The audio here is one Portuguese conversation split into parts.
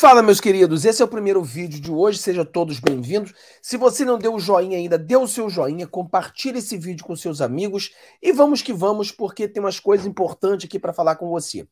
Fala, meus queridos, esse é o primeiro vídeo de hoje, sejam todos bem-vindos. Se você não deu o joinha ainda, dê o seu joinha, compartilhe esse vídeo com seus amigos e vamos que vamos, porque tem umas coisas importantes aqui para falar com você.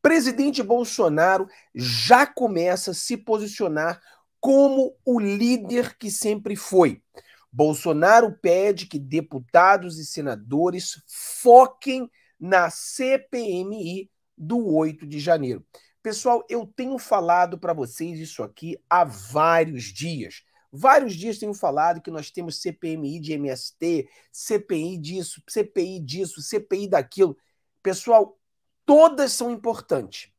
Presidente Bolsonaro já começa a se posicionar como o líder que sempre foi. Bolsonaro pede que deputados e senadores foquem na CPMI do 8 de janeiro. Pessoal, eu tenho falado para vocês isso aqui há vários dias. Vários dias tenho falado que nós temos CPMI de MST, CPI disso, CPI disso, CPI daquilo. Pessoal, todas são importantes,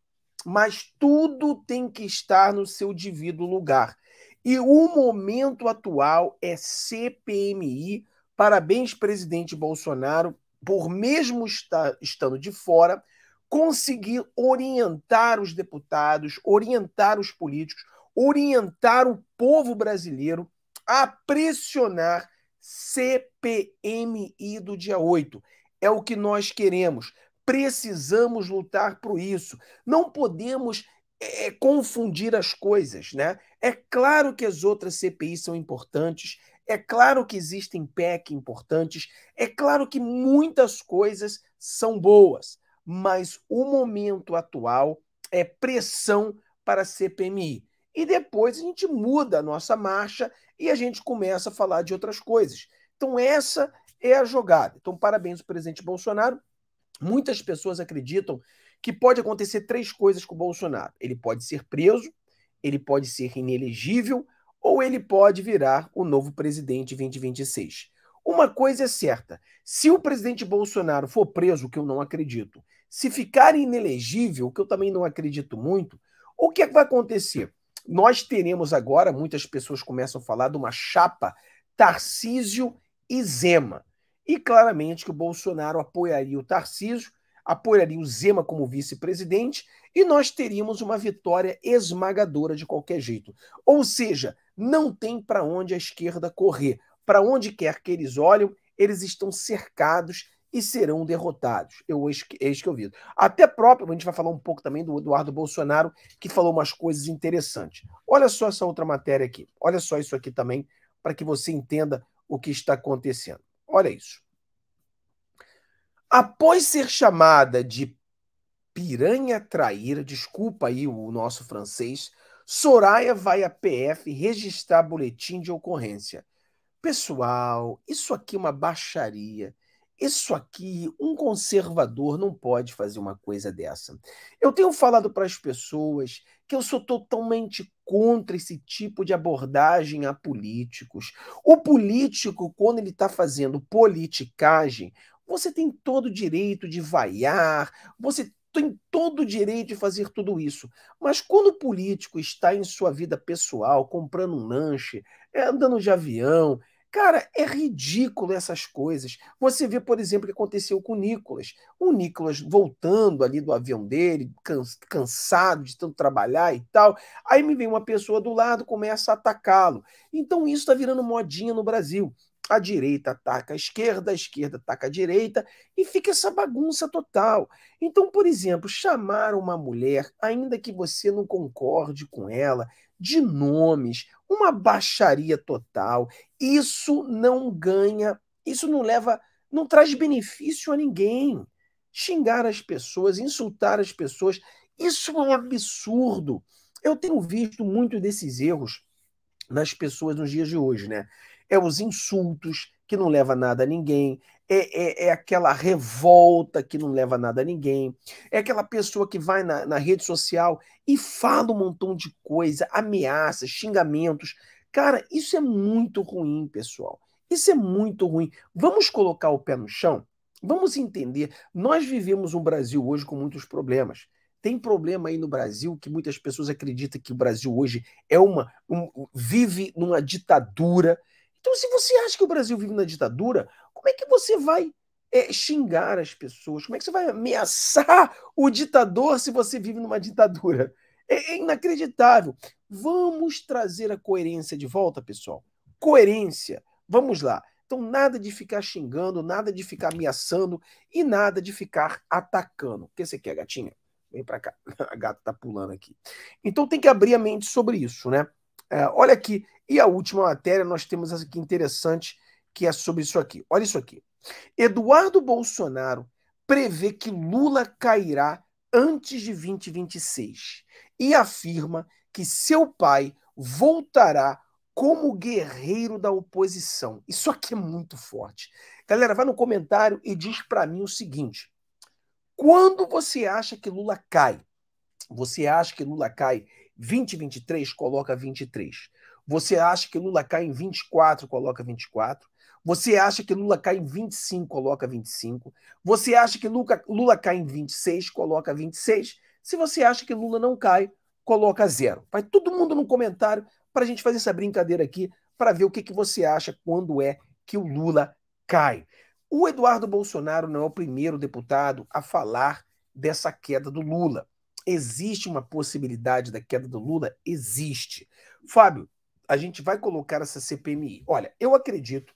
mas tudo tem que estar no seu devido lugar. E o momento atual é CPMI. Parabéns, presidente Bolsonaro, por mesmo estar, estando de fora, conseguir orientar os deputados, orientar os políticos, orientar o povo brasileiro a pressionar CPMI do dia 8. É o que nós queremos. Precisamos lutar por isso. Não podemos é, é confundir as coisas, né? É claro que as outras CPIs são importantes, é claro que existem PEC importantes, é claro que muitas coisas são boas mas o momento atual é pressão para a CPMI. E depois a gente muda a nossa marcha e a gente começa a falar de outras coisas. Então, essa é a jogada. Então, parabéns ao presidente Bolsonaro. Muitas pessoas acreditam que pode acontecer três coisas com o Bolsonaro: ele pode ser preso, ele pode ser inelegível ou ele pode virar o novo presidente 2026. Uma coisa é certa: se o presidente Bolsonaro for preso, que eu não acredito, se ficar inelegível, o que eu também não acredito muito, o que, é que vai acontecer? Nós teremos agora, muitas pessoas começam a falar de uma chapa Tarcísio e Zema. E claramente que o Bolsonaro apoiaria o Tarcísio, apoiaria o Zema como vice-presidente e nós teríamos uma vitória esmagadora de qualquer jeito. Ou seja, não tem para onde a esquerda correr. Para onde quer que eles olhem, eles estão cercados e serão derrotados. Eu eis que, eis que eu vi. Até próprio, a gente vai falar um pouco também do Eduardo Bolsonaro, que falou umas coisas interessantes. Olha só essa outra matéria aqui. Olha só isso aqui também, para que você entenda o que está acontecendo. Olha isso. Após ser chamada de piranha traíra, desculpa aí o nosso francês, Soraya vai à PF registrar boletim de ocorrência. Pessoal, isso aqui é uma baixaria isso aqui, um conservador não pode fazer uma coisa dessa. Eu tenho falado para as pessoas que eu sou totalmente contra esse tipo de abordagem a políticos. O político, quando ele está fazendo politicagem, você tem todo o direito de vaiar, você tem todo o direito de fazer tudo isso. Mas quando o político está em sua vida pessoal, comprando um lanche, é andando de avião, Cara, é ridículo essas coisas. Você vê, por exemplo, o que aconteceu com o Nicolas. O Nicolas voltando ali do avião dele, cansado de tanto trabalhar e tal. Aí me vem uma pessoa do lado, começa a atacá-lo. Então isso está virando modinha no Brasil. A direita ataca a esquerda, a esquerda ataca a direita e fica essa bagunça total. Então, por exemplo, chamar uma mulher, ainda que você não concorde com ela, de nomes uma baixaria total. Isso não ganha, isso não leva, não traz benefício a ninguém. Xingar as pessoas, insultar as pessoas, isso é um absurdo. Eu tenho visto muito desses erros nas pessoas nos dias de hoje, né? É os insultos, que não leva nada a ninguém, é, é, é, aquela revolta que não leva nada a ninguém, é aquela pessoa que vai na, na rede social e fala um montão de coisa, ameaças, xingamentos. Cara, isso é muito ruim, pessoal. Isso é muito ruim. Vamos colocar o pé no chão? Vamos entender. Nós vivemos um Brasil hoje com muitos problemas. Tem problema aí no Brasil que muitas pessoas acreditam que o Brasil hoje é uma um, vive numa ditadura então, se você acha que o Brasil vive na ditadura, como é que você vai é, xingar as pessoas? Como é que você vai ameaçar o ditador se você vive numa ditadura? É, é inacreditável. Vamos trazer a coerência de volta, pessoal. Coerência. Vamos lá. Então, nada de ficar xingando, nada de ficar ameaçando e nada de ficar atacando. O que você quer, gatinha? Vem para cá. A gata tá pulando aqui. Então, tem que abrir a mente sobre isso, né? É, olha aqui. E a última matéria nós temos aqui interessante, que é sobre isso aqui. Olha isso aqui. Eduardo Bolsonaro prevê que Lula cairá antes de 2026 e afirma que seu pai voltará como guerreiro da oposição. Isso aqui é muito forte. Galera, vai no comentário e diz para mim o seguinte: quando você acha que Lula cai? Você acha que Lula cai 2023, coloca 23. Você acha que Lula cai em 24, coloca 24. Você acha que Lula cai em 25, coloca 25. Você acha que Lula, Lula cai em 26, coloca 26. Se você acha que Lula não cai, coloca zero. Vai todo mundo no comentário para a gente fazer essa brincadeira aqui, para ver o que, que você acha quando é que o Lula cai. O Eduardo Bolsonaro não é o primeiro deputado a falar dessa queda do Lula. Existe uma possibilidade da queda do Lula? Existe. Fábio, a gente vai colocar essa CPMI. Olha, eu acredito,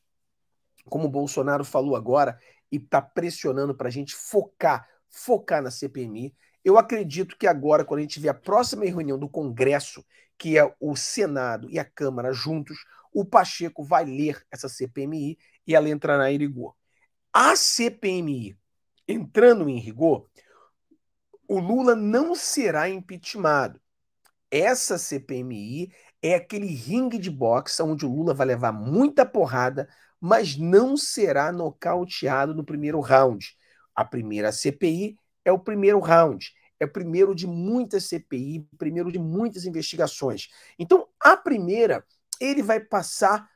como o Bolsonaro falou agora e está pressionando para a gente focar, focar na CPMI, eu acredito que agora, quando a gente vê a próxima reunião do Congresso, que é o Senado e a Câmara juntos, o Pacheco vai ler essa CPMI e ela entrará em rigor. A CPMI entrando em rigor, o Lula não será impeachmentado. Essa CPMI é aquele ringue de boxe onde o Lula vai levar muita porrada, mas não será nocauteado no primeiro round. A primeira CPI é o primeiro round, é o primeiro de muitas CPI, primeiro de muitas investigações. Então, a primeira, ele vai passar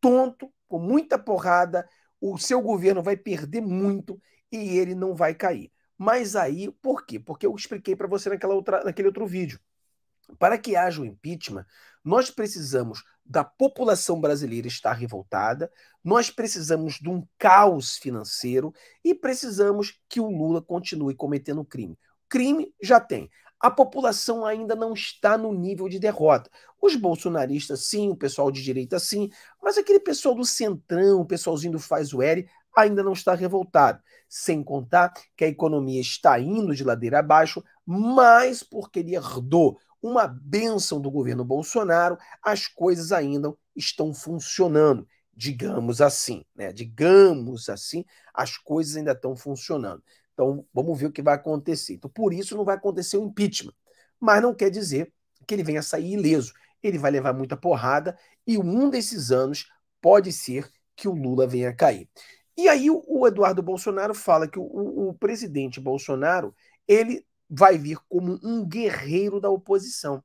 tonto, com muita porrada, o seu governo vai perder muito e ele não vai cair. Mas aí, por quê? Porque eu expliquei para você naquela outra, naquele outro vídeo. Para que haja o um impeachment, nós precisamos da população brasileira estar revoltada, nós precisamos de um caos financeiro e precisamos que o Lula continue cometendo crime. Crime já tem. A população ainda não está no nível de derrota. Os bolsonaristas, sim, o pessoal de direita, sim, mas aquele pessoal do centrão, o pessoalzinho do faz o L, ainda não está revoltado. Sem contar que a economia está indo de ladeira abaixo, mas porque ele herdou uma bênção do governo Bolsonaro, as coisas ainda estão funcionando, digamos assim, né? Digamos assim, as coisas ainda estão funcionando. Então, vamos ver o que vai acontecer. Então, por isso não vai acontecer o impeachment, mas não quer dizer que ele venha sair ileso. Ele vai levar muita porrada e um desses anos pode ser que o Lula venha cair. E aí o, o Eduardo Bolsonaro fala que o, o, presidente Bolsonaro ele vai vir como um guerreiro da oposição.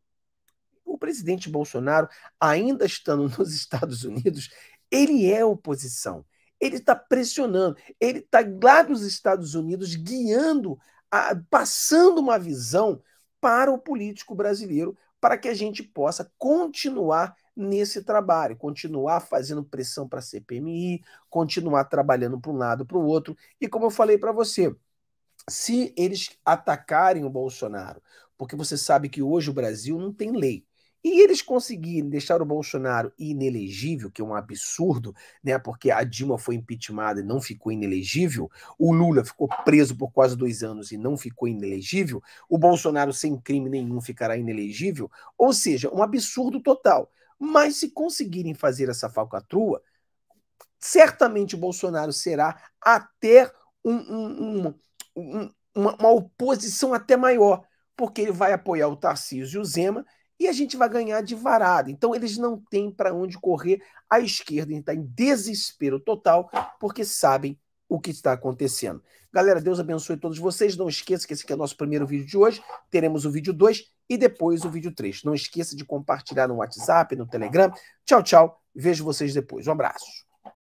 O presidente Bolsonaro, ainda estando nos Estados Unidos, ele é oposição. Ele está pressionando, ele está lá nos Estados Unidos guiando, a, passando uma visão para o político brasileiro, para que a gente possa continuar nesse trabalho, continuar fazendo pressão para a CPMI, continuar trabalhando para um lado, para o outro. E como eu falei para você, se eles atacarem o Bolsonaro, porque você sabe que hoje o Brasil não tem lei. E eles conseguirem deixar o Bolsonaro inelegível, que é um absurdo, né? Porque a Dilma foi impeachmentada e não ficou inelegível, o Lula ficou preso por quase dois anos e não ficou inelegível, o Bolsonaro sem crime nenhum ficará inelegível, ou seja, um absurdo total. Mas se conseguirem fazer essa falcatrua, certamente o Bolsonaro será até um, um, um, uma, uma oposição até maior, porque ele vai apoiar o Tarcísio e o Zema e a gente vai ganhar de varada. Então eles não têm para onde correr. A esquerda está então, em desespero total porque sabem o que está acontecendo. Galera, Deus abençoe todos vocês. Não esqueça que esse é o nosso primeiro vídeo de hoje. Teremos o vídeo 2 e depois o vídeo 3. Não esqueça de compartilhar no WhatsApp, no Telegram. Tchau, tchau. Vejo vocês depois. Um abraço.